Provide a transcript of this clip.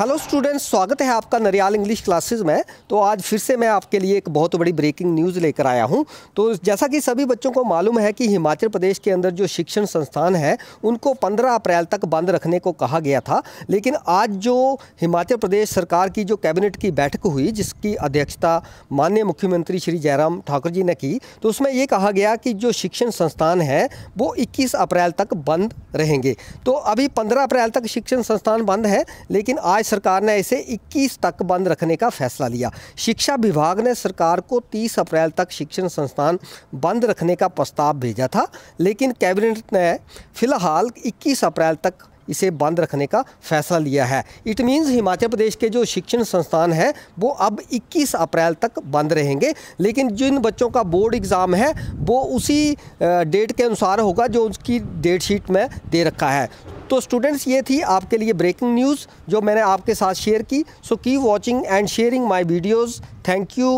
hello students स्वागत है आपका नरियाल इंग्लिश क्लासेस में तो आज फिर से मैं आपके लिए एक बहुत बड़ी ब्रेकिंग न्यूज़ लेकर आया हूं तो जैसा कि सभी बच्चों को मालूम है कि हिमाचल प्रदेश के अंदर जो शिक्षण संस्थान है उनको 15 अप्रैल तक बंद रखने को कहा गया था लेकिन आज जो हिमाचल प्रदेश सरकार की जो कैबिनेट की बैठक हुई जिसकी अध्यक्षता माननीय मुख्यमंत्री श्री जयराम ठाकुर जी ने की तो उसमें ये कहा गया कि जो शिक्षण संस्थान है वो इक्कीस अप्रैल तक बंद रहेंगे तो अभी पंद्रह अप्रैल तक शिक्षण संस्थान बंद है लेकिन आज सरकार ने इसे 21 तक बंद रखने का फैसला लिया शिक्षा विभाग ने सरकार को 30 अप्रैल तक शिक्षण संस्थान बंद रखने का प्रस्ताव भेजा था लेकिन कैबिनेट ने फिलहाल 21 अप्रैल तक इसे बंद रखने का फैसला लिया है इट मीन्स हिमाचल प्रदेश के जो शिक्षण संस्थान हैं वो अब 21 अप्रैल तक बंद रहेंगे लेकिन जिन बच्चों का बोर्ड एग्ज़ाम है वो उसी डेट के अनुसार होगा जो उसकी डेट शीट में दे रखा है तो स्टूडेंट्स ये थी आपके लिए ब्रेकिंग न्यूज़ जो मैंने आपके साथ शेयर की so keep watching and sharing my videos thank you